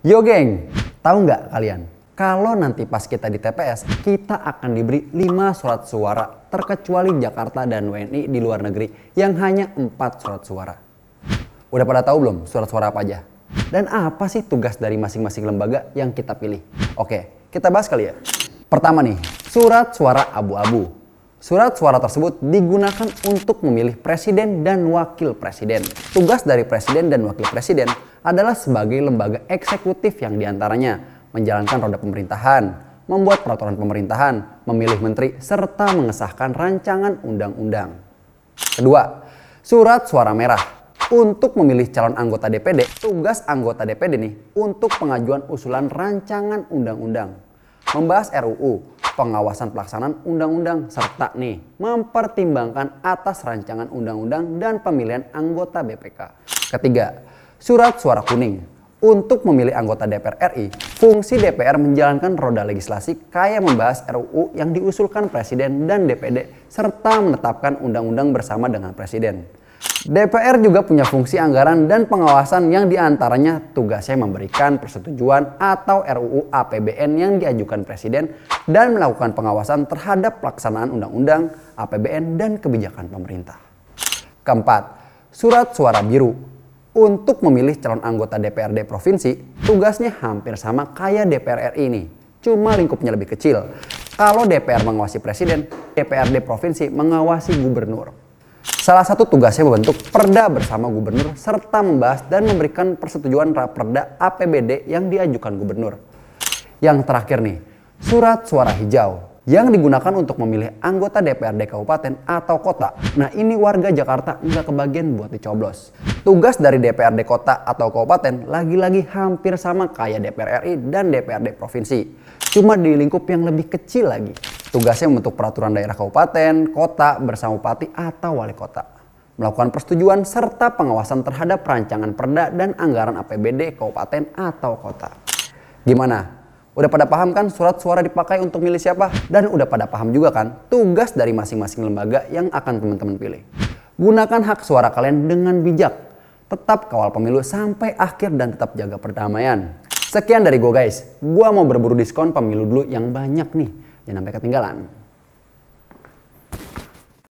Yo geng, tahu nggak kalian? Kalau nanti pas kita di TPS, kita akan diberi 5 surat suara terkecuali Jakarta dan WNI di luar negeri yang hanya 4 surat suara. Udah pada tahu belum surat suara apa aja? Dan apa sih tugas dari masing-masing lembaga yang kita pilih? Oke, kita bahas kali ya. Pertama nih, surat suara abu-abu Surat suara tersebut digunakan untuk memilih presiden dan wakil presiden. Tugas dari presiden dan wakil presiden adalah sebagai lembaga eksekutif yang diantaranya menjalankan roda pemerintahan, membuat peraturan pemerintahan, memilih menteri, serta mengesahkan rancangan undang-undang. Kedua, surat suara merah. Untuk memilih calon anggota DPD, tugas anggota DPD nih untuk pengajuan usulan rancangan undang-undang, membahas RUU, pengawasan pelaksanaan undang-undang serta nih mempertimbangkan atas rancangan undang-undang dan pemilihan anggota BPK. Ketiga, surat suara kuning. Untuk memilih anggota DPR RI, fungsi DPR menjalankan roda legislasi kaya membahas RUU yang diusulkan Presiden dan DPD serta menetapkan undang-undang bersama dengan Presiden. DPR juga punya fungsi anggaran dan pengawasan yang diantaranya tugasnya memberikan persetujuan atau RUU APBN yang diajukan Presiden dan melakukan pengawasan terhadap pelaksanaan Undang-Undang APBN dan kebijakan pemerintah. Keempat, surat suara biru. Untuk memilih calon anggota DPRD provinsi, tugasnya hampir sama kayak DPR RI ini, cuma lingkupnya lebih kecil. Kalau DPR mengawasi presiden, DPRD provinsi mengawasi gubernur. Salah satu tugasnya membentuk perda bersama gubernur serta membahas dan memberikan persetujuan raperda APBD yang diajukan gubernur. Yang terakhir nih, surat suara hijau yang digunakan untuk memilih anggota DPRD kabupaten atau kota. Nah ini warga Jakarta nggak kebagian buat dicoblos. Tugas dari DPRD kota atau kabupaten lagi-lagi hampir sama kayak DPR RI dan DPRD provinsi. Cuma di lingkup yang lebih kecil lagi. Tugasnya membentuk peraturan daerah kabupaten, kota bersama bupati atau wali kota. Melakukan persetujuan serta pengawasan terhadap perancangan perda dan anggaran APBD kabupaten atau kota. Gimana? Udah pada paham kan surat suara dipakai untuk milih siapa? Dan udah pada paham juga kan tugas dari masing-masing lembaga yang akan teman-teman pilih. Gunakan hak suara kalian dengan bijak. Tetap kawal pemilu sampai akhir dan tetap jaga perdamaian. Sekian dari gue guys. Gue mau berburu diskon pemilu dulu yang banyak nih jangan sampai ketinggalan.